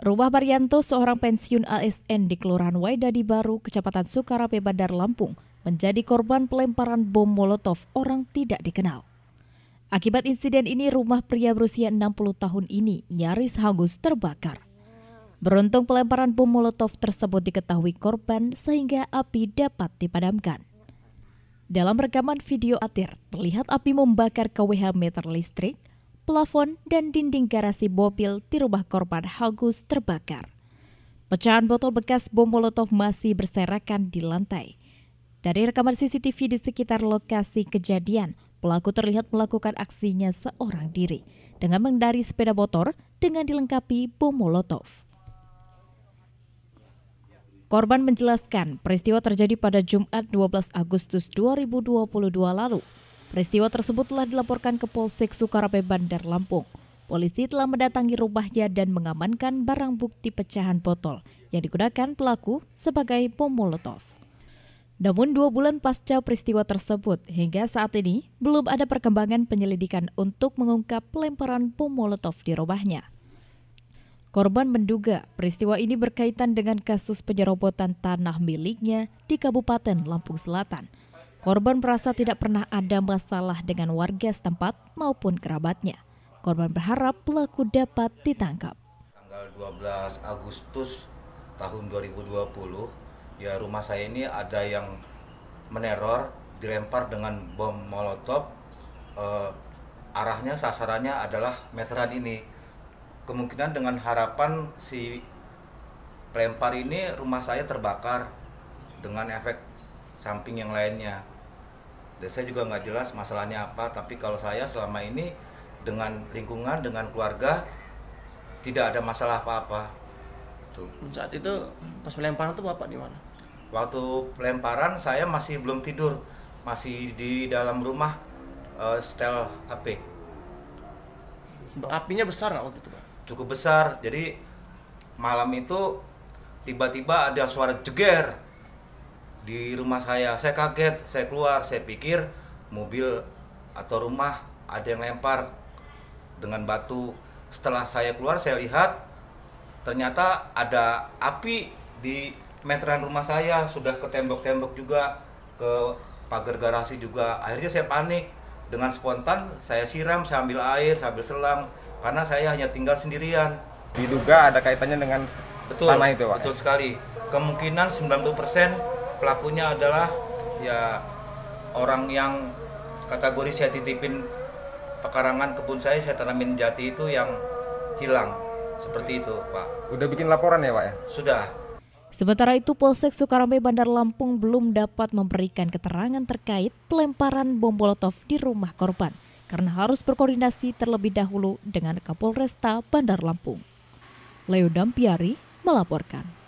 Rumah Marianto, seorang pensiun ASN di Kelurahan Waidadi Baru, Kecamatan Sukarape, Bandar Lampung, menjadi korban pelemparan bom Molotov orang tidak dikenal. Akibat insiden ini, rumah pria berusia 60 tahun ini nyaris hangus terbakar. Beruntung pelemparan bom Molotov tersebut diketahui korban sehingga api dapat dipadamkan. Dalam rekaman video atir, terlihat api membakar KWH meter listrik, plafon, dan dinding garasi mobil di rumah korban hangus terbakar. Pecahan botol bekas bom molotov masih berserakan di lantai. Dari rekaman CCTV di sekitar lokasi kejadian, pelaku terlihat melakukan aksinya seorang diri dengan mengendari sepeda motor dengan dilengkapi bom molotov. Korban menjelaskan peristiwa terjadi pada Jumat 12 Agustus 2022 lalu Peristiwa tersebut telah dilaporkan ke Polsek Sukarape Bandar Lampung. Polisi telah mendatangi rumahnya dan mengamankan barang bukti pecahan botol yang digunakan pelaku sebagai bom molotov. Namun dua bulan pasca peristiwa tersebut, hingga saat ini belum ada perkembangan penyelidikan untuk mengungkap pelemparan bom molotov di rumahnya. Korban menduga peristiwa ini berkaitan dengan kasus penyerobotan tanah miliknya di Kabupaten Lampung Selatan – Korban merasa tidak pernah ada masalah dengan warga setempat maupun kerabatnya. Korban berharap pelaku dapat ditangkap. Tanggal 12 Agustus tahun 2020, ya rumah saya ini ada yang meneror, dilempar dengan bom molotov. Eh, arahnya, sasarannya adalah meteran ini. Kemungkinan dengan harapan si pelempar ini rumah saya terbakar dengan efek samping yang lainnya dan saya juga nggak jelas masalahnya apa tapi kalau saya selama ini dengan lingkungan dengan keluarga tidak ada masalah apa-apa itu saat itu pas pelemparan itu bapak di mana waktu pelemparan saya masih belum tidur masih di dalam rumah uh, setel HP apinya besar nggak waktu itu pak cukup besar jadi malam itu tiba-tiba ada suara jeger di rumah saya saya kaget saya keluar saya pikir mobil atau rumah ada yang lempar dengan batu setelah saya keluar saya lihat ternyata ada api di meteran rumah saya sudah ke tembok-tembok juga ke pagar garasi juga akhirnya saya panik dengan spontan saya siram saya ambil air saya ambil selang karena saya hanya tinggal sendirian diduga ada kaitannya dengan betul, tanah itu Pak betul ya? sekali kemungkinan 90% pelakunya adalah ya orang yang kategori saya titipin pekarangan kebun saya saya tanamin jati itu yang hilang seperti itu Pak. Udah bikin laporan ya Pak ya? Sudah. Sementara itu Polsek Sukarame Bandar Lampung belum dapat memberikan keterangan terkait pelemparan bom molotov di rumah korban karena harus berkoordinasi terlebih dahulu dengan Kapolresta Bandar Lampung. Leo Dampiari melaporkan.